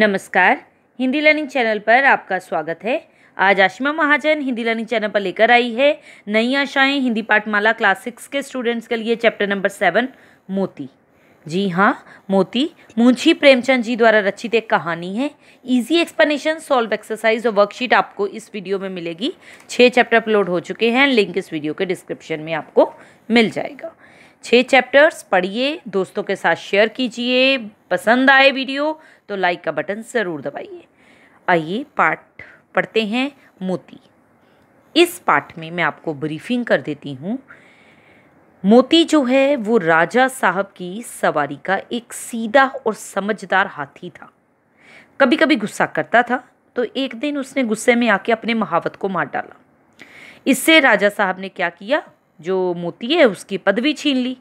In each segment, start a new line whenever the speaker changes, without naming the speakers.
नमस्कार Hindi learning channel पर आपका स्वागत है आज आशिमा महाजन हिंदी लर्निंग चैनल पर लेकर आई है नई आशाएं हिंदी पाठमाला क्लास सिक्स के स्टूडेंट्स के लिए चैप्टर नंबर सेवन मोती जी हाँ मोती मुंशी प्रेमचंद जी द्वारा रचित एक कहानी है इजी एक्सप्लेनेशन सॉल्व एक्सरसाइज और वर्कशीट आपको इस वीडियो में मिलेगी छः चैप्टर अपलोड हो चुके हैं लिंक इस वीडियो के डिस्क्रिप्शन में आपको मिल जाएगा छः चैप्टर्स पढ़िए दोस्तों के साथ शेयर कीजिए पसंद आए वीडियो तो लाइक का बटन ज़रूर दबाइए आइए पाठ पढ़ते हैं मोती इस पाठ में मैं आपको ब्रीफिंग कर देती हूँ मोती जो है वो राजा साहब की सवारी का एक सीधा और समझदार हाथी था कभी कभी गुस्सा करता था तो एक दिन उसने गुस्से में आके अपने महावत को मार डाला इससे राजा साहब ने क्या किया जो मोती है उसकी पदवी छीन ली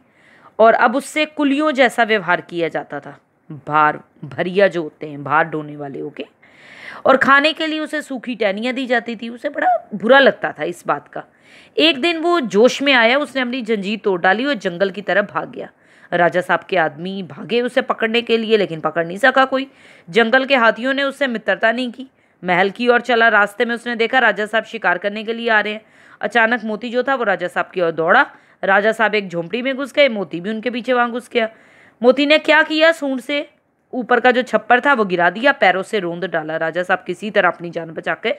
और अब उससे कुलियों जैसा व्यवहार किया जाता था भार भरिया जो होते हैं भार ढोने वाले ओके और खाने के लिए उसे सूखी टहनियाँ दी जाती थी उसे बड़ा बुरा लगता था इस बात का एक दिन वो जोश में आया उसने अपनी जंजीर तोड़ डाली और जंगल की तरफ भाग गया राजा साहब के आदमी भागे उसे पकड़ने के लिए लेकिन पकड़ नहीं सका कोई जंगल के हाथियों ने उससे मित्रता नहीं की महल की ओर चला रास्ते में उसने देखा राजा साहब शिकार करने के लिए आ रहे हैं अचानक मोती जो था वो राजा साहब की ओर दौड़ा राजा साहब एक झोंपड़ी में घुस गए मोती भी उनके पीछे वहाँ घुस गया मोती ने क्या किया सूंढ से ऊपर का जो छप्पर था वो गिरा दिया पैरों से रोंद डाला राजा साहब किसी तरह अपनी जान बचा के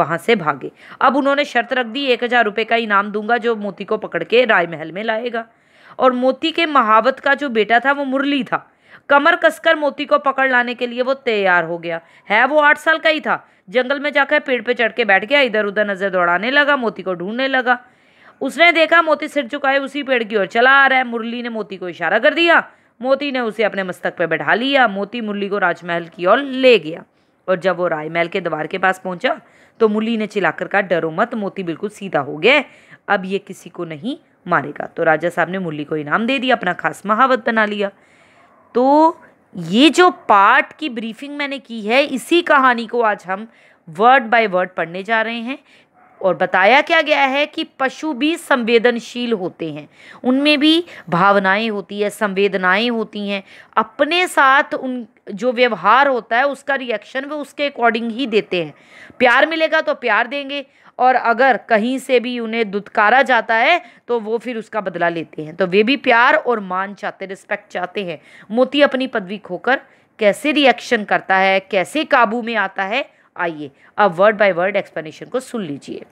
वहाँ से भागे अब उन्होंने शर्त रख दी एक हज़ार रुपये का इनाम दूंगा जो मोती को पकड़ के राय महल में लाएगा और मोती के महावत का जो बेटा था वो मुरली था कमर कसकर मोती को पकड़ लाने के लिए वो तैयार हो गया है वो आठ साल का ही था जंगल में जाकर पेड़ पे चढ़ के बैठ गया इधर उधर नज़र दौड़ाने लगा मोती को ढूंढने लगा उसने देखा मोती सिर चुकाए उसी पेड़ की ओर चला आ रहा है मुरली ने मोती को इशारा कर दिया मोती ने उसे अपने मस्तक पर बैठा लिया मोती मुरली को राजमहल की ओर ले गया और जब वो रायमहल के द्वार के पास पहुंचा तो मुरली ने चिल्लाकर कहा डरो मत मोती बिल्कुल सीधा हो गया अब ये किसी को नहीं मारेगा तो राजा साहब ने मुरली को इनाम दे दिया अपना खास महावत बना लिया तो ये जो पार्ट की ब्रीफिंग मैंने की है इसी कहानी को आज हम वर्ड बाय वर्ड पढ़ने जा रहे हैं और बताया क्या गया है कि पशु भी संवेदनशील होते हैं उनमें भी भावनाएं होती है संवेदनाएं होती हैं अपने साथ उन जो व्यवहार होता है उसका रिएक्शन वो उसके अकॉर्डिंग ही देते हैं प्यार मिलेगा तो प्यार देंगे और अगर कहीं से भी उन्हें दुदकारा जाता है तो वो फिर उसका बदला लेते हैं तो वे भी प्यार और मान चाहते रिस्पेक्ट चाहते हैं मोती अपनी पदवी खोकर कैसे रिएक्शन करता है कैसे काबू में आता है आइए अब वर्ड बाय वर्ड एक्सप्लेनेशन को सुन लीजिए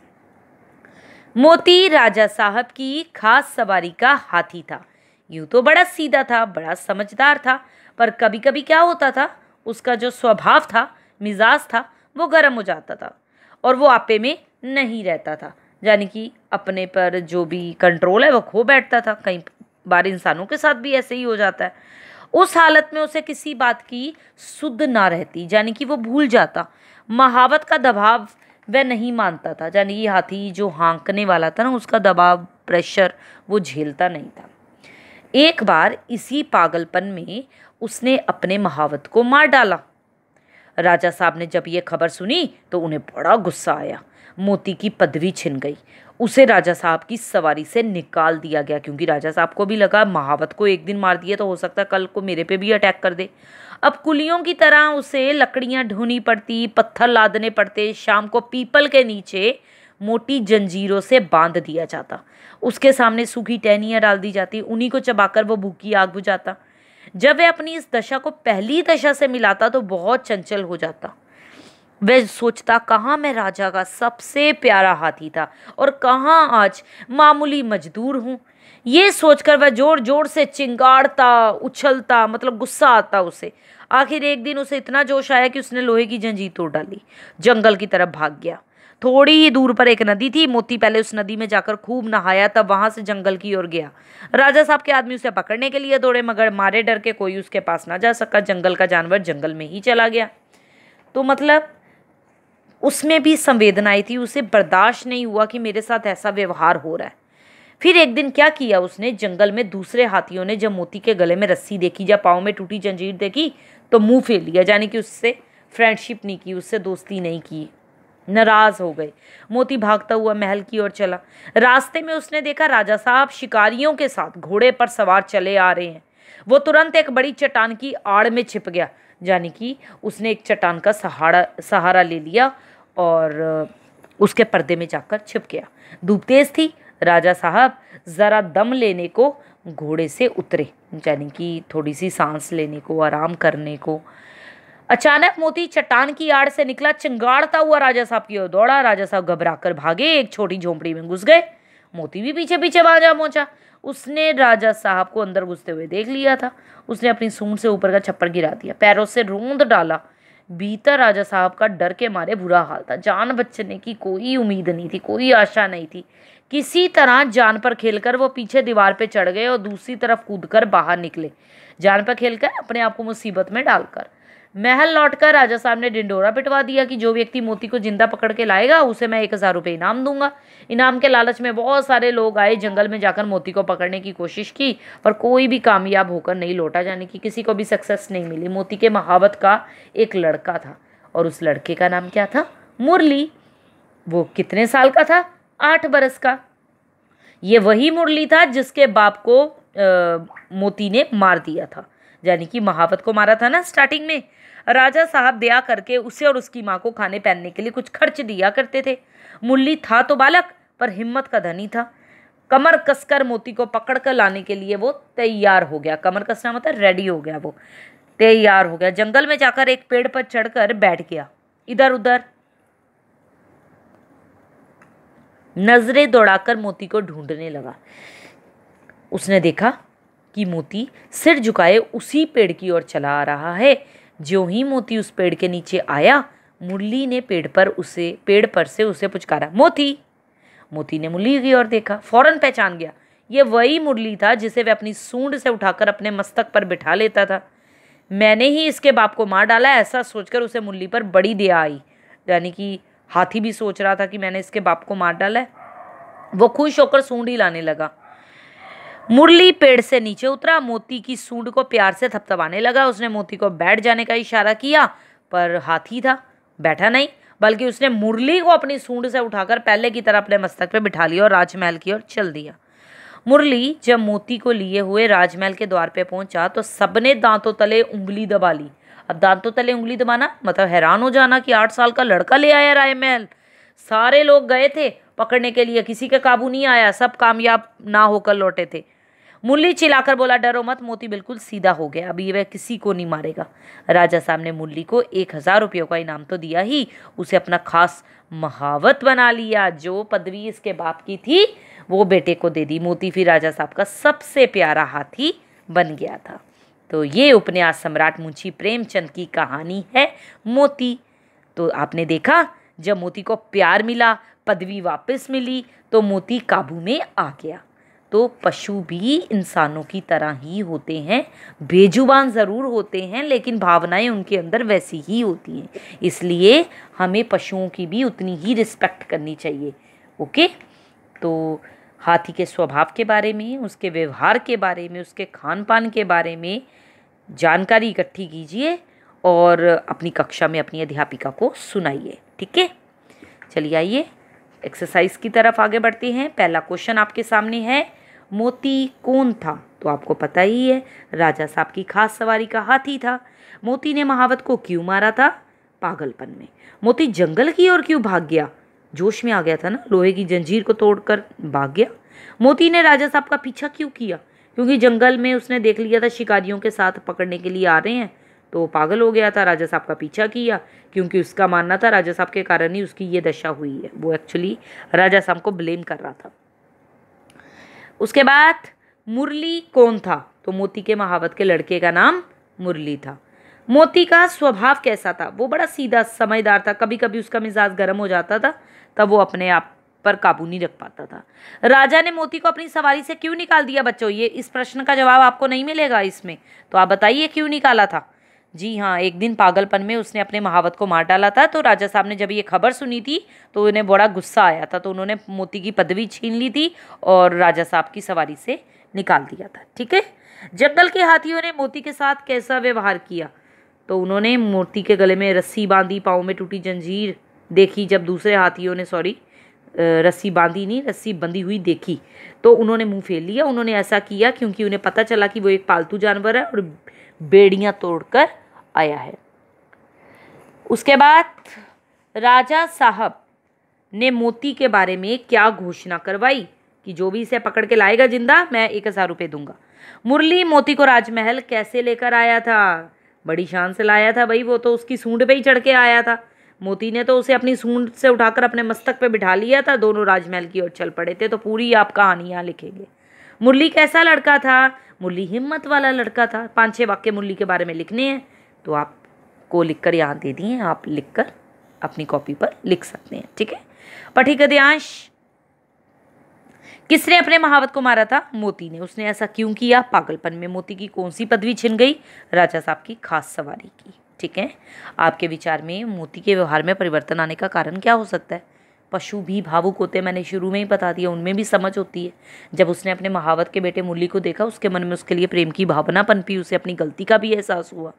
मोती राजा साहब की खास सवारी का हाथी था यूँ तो बड़ा सीधा था बड़ा समझदार था पर कभी कभी क्या होता था उसका जो स्वभाव था मिजाज था वो गर्म हो जाता था और वो आपे में नहीं रहता था यानी कि अपने पर जो भी कंट्रोल है वो खो बैठता था कई बार इंसानों के साथ भी ऐसे ही हो जाता है उस हालत में उसे किसी बात की शुद्ध ना रहती यानी कि वो भूल जाता महावत का दबाव वह नहीं मानता था यानी कि हाथी जो हाँकने वाला था ना उसका दबाव प्रेशर वो झेलता नहीं था एक बार इसी पागलपन में उसने अपने महावत को मार डाला राजा साहब ने जब ये खबर सुनी तो उन्हें बड़ा गुस्सा आया मोती की पदवी छिन गई उसे राजा साहब की सवारी से निकाल दिया गया क्योंकि राजा साहब को भी लगा महावत को एक दिन मार दिया तो हो सकता कल को मेरे पे भी अटैक कर दे अब कुलियों की तरह उसे लकड़ियां ढोनी पड़ती पत्थर लादने पड़ते शाम को पीपल के नीचे मोटी जंजीरों से बांध दिया जाता उसके सामने सूखी टहनियाँ डाल दी जाती उन्हीं को चबाकर वो भूखी आग बुझाता जब वह अपनी इस दशा को पहली दशा से मिलाता तो बहुत चंचल हो जाता वह सोचता कहाँ मैं राजा का सबसे प्यारा हाथी था और कहाँ आज मामूली मजदूर हूँ ये सोचकर वह जोर जोर से चिंगाड़ता उछलता मतलब गुस्सा आता उसे आखिर एक दिन उसे इतना जोश आया कि उसने लोहे की जंजीर तोड़ डाली जंगल की तरफ भाग गया थोड़ी ही दूर पर एक नदी थी मोती पहले उस नदी में जाकर खूब नहाया तब वहां से जंगल की ओर गया राजा साहब के आदमी उसे पकड़ने के लिए दौड़े मगर मारे डर के कोई उसके पास ना जा सका जंगल का जानवर जंगल में ही चला गया तो मतलब उसमें भी संवेदना आई थी उसे बर्दाश्त नहीं हुआ कि मेरे साथ ऐसा व्यवहार हो रहा है फिर एक दिन क्या किया उसने जंगल में दूसरे हाथियों ने जब मोती के गले में रस्सी देखी या पाँव में टूटी जंजीर देखी तो मुंह फेर लिया यानी कि उससे फ्रेंडशिप नहीं की उससे दोस्ती नहीं की नाराज़ हो गए मोती भागता हुआ महल की ओर चला रास्ते में उसने देखा राजा साहब शिकारियों के साथ घोड़े पर सवार चले आ रहे हैं वो तुरंत एक बड़ी चट्टान की आड़ में छिप गया यानी कि उसने एक चट्टान का सहारा सहारा ले लिया और उसके पर्दे में जाकर छिप गया धूप तेज थी राजा साहब ज़रा दम लेने को घोड़े से उतरे यानी कि थोड़ी सी सांस लेने को आराम करने को अचानक मोती चट्टान की आड़ से निकला चिंगाड़ता हुआ राजा साहब की ओर दौड़ा राजा साहब घबरा कर भागे एक छोटी झोंपड़ी में घुस गए मोती भी पीछे पीछे बाजा पहुंचा उसने राजा साहब को अंदर घुसते हुए देख लिया था उसने अपनी सूंड से ऊपर का छप्पर गिरा दिया पैरों से रूंद डाला भीतर राजा साहब का डर के मारे बुरा हाल था जान बचने की कोई उम्मीद नहीं थी कोई आशा नहीं थी किसी तरह जान पर खेलकर वो पीछे दीवार पे चढ़ गए और दूसरी तरफ कूदकर बाहर निकले जान पर खेलकर अपने आप को मुसीबत में डालकर महल लौटकर राजा साहब ने डिंडोरा पिटवा दिया कि जो व्यक्ति मोती को जिंदा पकड़ के लाएगा उसे मैं एक हज़ार रुपये इनाम दूंगा इनाम के लालच में बहुत सारे लोग आए जंगल में जाकर मोती को पकड़ने की कोशिश की पर कोई भी कामयाब होकर नहीं लौटा जाने की किसी को भी सक्सेस नहीं मिली मोती के महावत का एक लड़का था और उस लड़के का नाम क्या था मुरली वो कितने साल का था आठ बरस का ये वही मुरली था जिसके बाप को आ, मोती ने मार दिया था यानी कि महावत को मारा था ना स्टार्टिंग में राजा साहब दया करके उसे और उसकी माँ को खाने पहनने के लिए कुछ खर्च दिया करते थे मुल्ली था तो बालक पर हिम्मत का धनी था कमर कसकर मोती को पकड़ कर लाने के लिए वो तैयार हो गया कमर कसना मतलब रेडी हो गया वो तैयार हो गया जंगल में जाकर एक पेड़ पर चढ़कर बैठ गया इधर उधर नजरें दौड़ाकर मोती को ढूंढने लगा उसने देखा कि मोती सिर झुकाए उसी पेड़ की ओर चला आ रहा है जो ही मोती उस पेड़ के नीचे आया मुरली ने पेड़ पर उसे पेड़ पर से उसे पुचकारा मोती मोती ने मुरली की ओर देखा फौरन पहचान गया ये वही मुरली था जिसे वह अपनी सूंड से उठाकर अपने मस्तक पर बिठा लेता था मैंने ही इसके बाप को मार डाला ऐसा सोचकर उसे मुरली पर बड़ी दया आई यानी कि हाथी भी सोच रहा था कि मैंने इसके बाप को मार डाला वो खुश होकर सूंड ही लाने लगा मुरली पेड़ से नीचे उतरा मोती की सूंड को प्यार से थपथपाने लगा उसने मोती को बैठ जाने का इशारा किया पर हाथी था बैठा नहीं बल्कि उसने मुरली को अपनी सूंड से उठाकर पहले की तरह अपने मस्तक पर बिठा लिया और राजमहल की ओर चल दिया मुरली जब मोती को लिए हुए राजमहल के द्वार पे पहुंचा तो सबने दांतों तले उंगली दबा ली अब दांतों तले उंगली दबाना मतलब हैरान हो जाना कि आठ साल का लड़का ले आया राजमहल सारे लोग गए थे पकड़ने के लिए किसी का काबू नहीं आया सब कामयाब ना होकर लौटे थे मुरली चिल्लाकर बोला डरो मत मोती बिल्कुल सीधा हो गया अभी वह किसी को नहीं मारेगा राजा साहब ने मुरली को एक हज़ार रुपयों का इनाम तो दिया ही उसे अपना खास महावत बना लिया जो पदवी इसके बाप की थी वो बेटे को दे दी मोती फिर राजा साहब का सबसे प्यारा हाथी बन गया था तो ये उपन्यास सम्राट मुंशी प्रेमचंद की कहानी है मोती तो आपने देखा जब मोती को प्यार मिला पदवी वापस मिली तो मोती काबू में आ गया तो पशु भी इंसानों की तरह ही होते हैं बेजुबान ज़रूर होते हैं लेकिन भावनाएं उनके अंदर वैसी ही होती हैं इसलिए हमें पशुओं की भी उतनी ही रिस्पेक्ट करनी चाहिए ओके तो हाथी के स्वभाव के बारे में उसके व्यवहार के बारे में उसके खान पान के बारे में जानकारी इकट्ठी कीजिए और अपनी कक्षा में अपनी अध्यापिका को सुनाइए ठीक है चलिए आइए एक्सरसाइज की तरफ आगे बढ़ते हैं पहला क्वेश्चन आपके सामने है मोती कौन था तो आपको पता ही है राजा साहब की खास सवारी का हाथी था मोती ने महावत को क्यों मारा था पागलपन में मोती जंगल की ओर क्यों भाग गया जोश में आ गया था ना लोहे की जंजीर को तोड़कर भाग गया मोती ने राजा साहब का पीछा क्यों किया क्योंकि जंगल में उसने देख लिया था शिकारियों के साथ पकड़ने के लिए आ रहे हैं तो वो पागल हो गया था राजा साहब का पीछा किया क्योंकि उसका मानना था राजा साहब के कारण ही उसकी ये दशा हुई है वो एक्चुअली राजा साहब को ब्लेम कर रहा था उसके बाद मुरली कौन था तो मोती के महावत के लड़के का नाम मुरली था मोती का स्वभाव कैसा था वो बड़ा सीधा समझदार था कभी कभी उसका मिजाज गर्म हो जाता था तब वो अपने आप पर काबू नहीं रख पाता था राजा ने मोती को अपनी सवारी से क्यों निकाल दिया बच्चों ये इस प्रश्न का जवाब आपको नहीं मिलेगा इसमें तो आप बताइए क्यों निकाला था जी हाँ एक दिन पागलपन में उसने अपने महावत को मार डाला था तो राजा साहब ने जब ये खबर सुनी थी तो उन्हें बड़ा गुस्सा आया था तो उन्होंने मोती की पदवी छीन ली थी और राजा साहब की सवारी से निकाल दिया था ठीक है जंगल के हाथियों ने मोती के साथ कैसा व्यवहार किया तो उन्होंने मोती के गले में रस्सी बांधी पाँव में टूटी जंजीर देखी जब दूसरे हाथियों ने सॉरी रस्सी बांधी नहीं रस्सी बंधी हुई देखी तो उन्होंने मुंह फेर लिया उन्होंने ऐसा किया क्योंकि उन्हें पता चला कि वो एक पालतू जानवर है और बेड़ियाँ तोड़कर आया है उसके बाद राजा साहब ने मोती के बारे में क्या घोषणा करवाई कि जो भी इसे पकड़ के लाएगा जिंदा मैं एक हज़ार रुपये दूंगा मुरली मोती को राजमहल कैसे लेकर आया था बड़ी शान से लाया था भाई वो तो उसकी सूंड पे ही चढ़ के आया था मोती ने तो उसे अपनी सूंड से उठाकर अपने मस्तक पे बिठा लिया था दोनों राजमहल की ओर चल पड़े थे तो पूरी आप कहानियाँ लिखेंगे मुरली कैसा लड़का था मुरली हिम्मत वाला लड़का था पाँच छः वाक्य मुरली के बारे में लिखने हैं तो आपको लिख कर यहाँ दे दिए आप लिख कर अपनी कॉपी पर लिख सकते हैं ठीक है पठी गद्यांश किसने अपने महावत को मारा था मोती ने उसने ऐसा क्यों किया पागलपन में मोती की कौन सी पदवी छिन गई राजा साहब की खास सवारी की ठीक है आपके विचार में मोती के व्यवहार में परिवर्तन आने का कारण क्या हो सकता है पशु भी भावुक होते हैं मैंने शुरू में ही बता दिया उनमें भी समझ होती है जब उसने अपने महावत के बेटे मुरली को देखा उसके मन में उसके लिए प्रेम की भावना पनपी उसे अपनी गलती का भी एहसास हुआ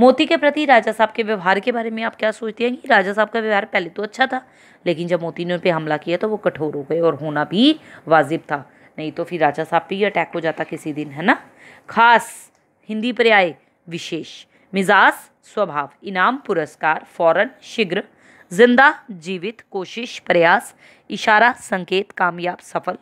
मोती के प्रति राजा साहब के व्यवहार के बारे में आप क्या सोचते हैं कि राजा साहब का व्यवहार पहले तो अच्छा था लेकिन जब मोती ने उन पर हमला किया तो वो कठोर हो गए और होना भी वाजिब था नहीं तो फिर राजा साहब पर ही अटैक हो जाता किसी दिन है ना खास हिंदी पर्याय विशेष मिजाज स्वभाव इनाम पुरस्कार फौरन शीघ्र जिंदा जीवित कोशिश प्रयास इशारा संकेत कामयाब सफल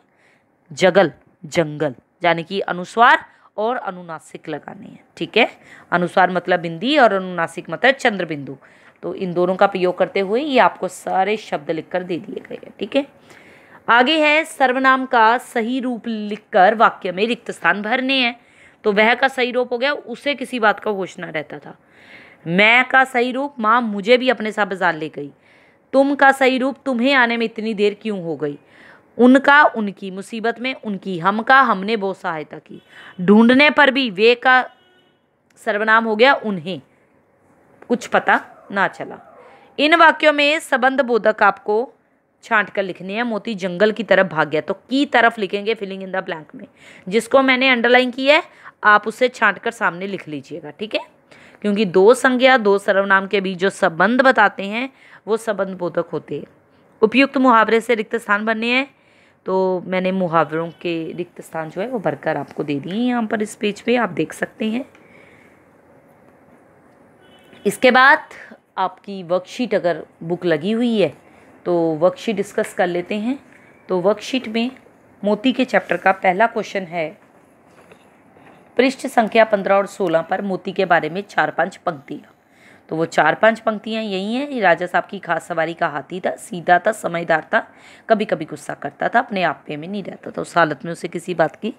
जगल जंगल यानी कि अनुस्वार और अनुनासिक लगानी है ठीक है अनुसार मतलब बिंदी और अनुनासिक मतलब चंद्र बिंदु तो इन दोनों का प्रयोग करते हुए ये आपको सारे शब्द लिखकर दे दिए गए हैं ठीक है आगे है सर्वनाम का सही रूप लिखकर वाक्य में रिक्त स्थान भरने हैं तो वह का सही रूप हो गया उसे किसी बात का घोषणा रहता था मैं का सही रूप माँ मुझे भी अपने साथ बाजार ले गई तुम का सही रूप तुम्हें आने में इतनी देर क्यों हो गई उनका उनकी मुसीबत में उनकी हम का हमने बहुत सहायता की ढूंढने पर भी वे का सर्वनाम हो गया उन्हें कुछ पता ना चला इन वाक्यों में संबंध बोधक आपको छांट कर लिखने हैं मोती जंगल की तरफ भाग गया तो की तरफ लिखेंगे फिलिंग इन द ब्लैंक में जिसको मैंने अंडरलाइन किया है आप उसे छांट कर सामने लिख लीजिएगा ठीक है क्योंकि दो संज्ञा दो सर्वनाम के बीच जो संबंध बताते हैं वो संबंध बोधक होते हैं उपयुक्त मुहावरे से रिक्त स्थान बनने हैं तो मैंने मुहावरों के रिक्त स्थान जो है वो भरकर आपको दे दिए यहाँ पर इस पेज पे आप देख सकते हैं इसके बाद आपकी वर्कशीट अगर बुक लगी हुई है तो वर्कशीट डिस्कस कर लेते हैं तो वर्कशीट में मोती के चैप्टर का पहला क्वेश्चन है पृष्ठ संख्या पंद्रह और सोलह पर मोती के बारे में चार पांच पंक्तियाँ तो वो चार पांच पंक्तियाँ यही हैं ये राजा साहब की खास सवारी का हाथी था सीधा था समझदार था कभी कभी गुस्सा करता था अपने आप पे में नहीं रहता था उस हालत में उसे किसी बात की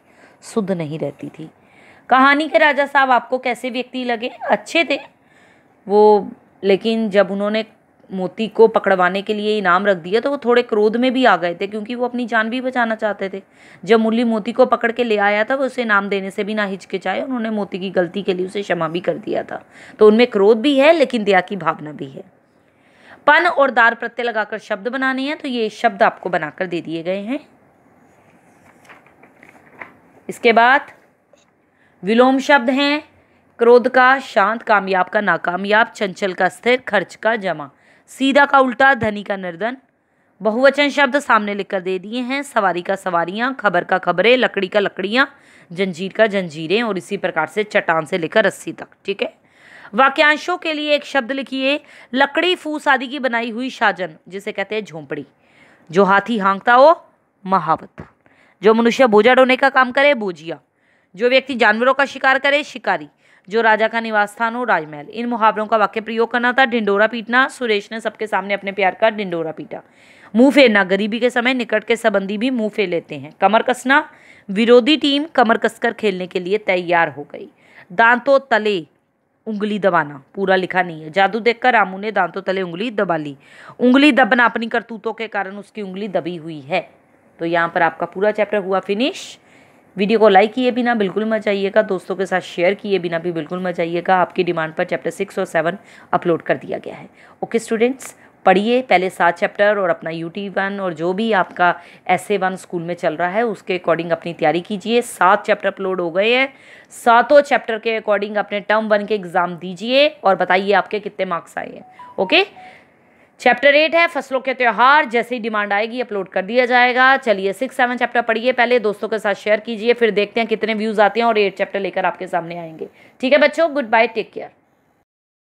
सुध नहीं रहती थी कहानी के राजा साहब आपको कैसे व्यक्ति लगे अच्छे थे वो लेकिन जब उन्होंने मोती को पकड़वाने के लिए इनाम रख दिया तो वो थोड़े क्रोध में भी आ गए थे क्योंकि वो अपनी जान भी बचाना चाहते थे जब मुरली मोती को पकड़ के ले आया था वो उसे इनाम देने से भी ना हिचकिचाए उन्होंने मोती की गलती के लिए उसे क्षमा भी कर दिया था तो उनमें क्रोध भी है लेकिन दया की भावना भी है पन और दार प्रत्यय लगाकर शब्द बनाने हैं तो ये शब्द आपको बनाकर दे दिए गए हैं इसके बाद विलोम शब्द हैं क्रोध का शांत कामयाब का नाकामयाब चंचल का स्थिर खर्च का जमा सीधा का उल्टा धनी का निर्धन बहुवचन शब्द सामने लिखकर दे दिए हैं सवारी का सवारियां खबर का खबरें लकड़ी का लकड़ियां जंजीर का जंजीरें और इसी प्रकार से चट्टान से लेकर रस्सी तक ठीक है वाक्यांशों के लिए एक शब्द लिखिए लकड़ी फूस आदि की बनाई हुई शाजन जिसे कहते हैं झोंपड़ी जो हाथी हांगता हो महावत जो मनुष्य बोझा ढोने का काम करे बोझिया जो व्यक्ति जानवरों का शिकार करे शिकारी जो राजा का निवास स्थान हो राजमहल इन मुहावरों का वाक्य प्रयोग करना था ढिंडोरा पीटना सुरेश ने सबके सामने अपने प्यार का ढिंडोरा पीटा मुंह फेरना गरीबी के समय निकट के संबंधी भी मुंह फेर लेते हैं कमर कसना विरोधी टीम कमर कसकर खेलने के लिए तैयार हो गई दांतों तले उंगली दबाना पूरा लिखा नहीं है जादू देखकर रामू ने दांतों तले उंगली दबा ली उंगली दबना अपनी करतूतों के कारण उसकी उंगली दबी हुई है तो यहाँ पर आपका पूरा चैप्टर हुआ फिनिश वीडियो को लाइक किए बिना बिल्कुल मत जाइएगा दोस्तों के साथ शेयर किए बिना भी बिल्कुल मत जाइएगा आपकी डिमांड पर चैप्टर सिक्स और सेवन अपलोड कर दिया गया है ओके स्टूडेंट्स पढ़िए पहले सात चैप्टर और अपना यू टी वन और जो भी आपका एस ए वन स्कूल में चल रहा है उसके अकॉर्डिंग अपनी तैयारी कीजिए सात चैप्टर अपलोड हो गए हैं सातों चैप्टर के अकॉर्डिंग अपने टर्म वन के एग्ज़ाम दीजिए और बताइए आपके कितने मार्क्स आए हैं ओके चैप्टर एट है फसलों के त्यौहार जैसे ही डिमांड आएगी अपलोड कर दिया जाएगा चलिए सिक्स सेवन चैप्टर पढ़िए पहले दोस्तों के साथ शेयर कीजिए फिर देखते हैं कितने व्यूज़ आते हैं और एट चैप्टर लेकर आपके सामने आएंगे ठीक है बच्चों गुड बाय टेक केयर